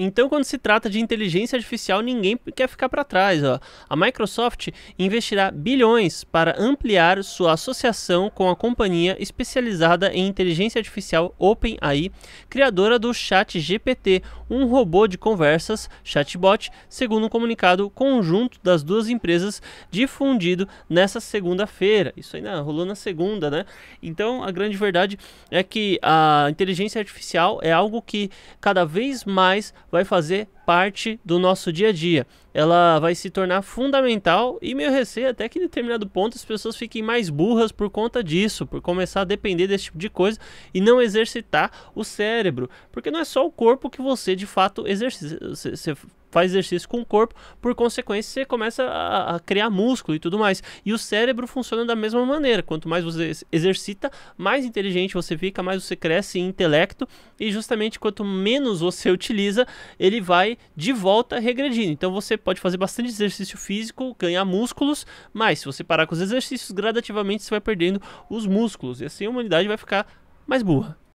Então, quando se trata de inteligência artificial, ninguém quer ficar para trás. Ó. A Microsoft investirá bilhões para ampliar sua associação com a companhia especializada em inteligência artificial OpenAI, criadora do ChatGPT, um robô de conversas chatbot, segundo um comunicado conjunto das duas empresas difundido nessa segunda-feira. Isso ainda rolou na segunda, né? Então, a grande verdade é que a inteligência artificial é algo que cada vez mais vai fazer parte do nosso dia a dia. Ela vai se tornar fundamental e meio receio é até que em determinado ponto as pessoas fiquem mais burras por conta disso, por começar a depender desse tipo de coisa e não exercitar o cérebro, porque não é só o corpo que você de fato exercita, você faz exercício com o corpo, por consequência você começa a, a, criar músculo e tudo mais. E o cérebro funciona da mesma maneira. Quanto mais você exercita, mais inteligente você fica, mais você cresce em intelecto e justamente quanto menos você utiliza, ele vai de volta regredindo. Então você pode fazer bastante exercício físico, ganhar músculos, mas se você parar com os exercícios gradativamente você vai perdendo os músculos e assim a humanidade vai ficar mais burra.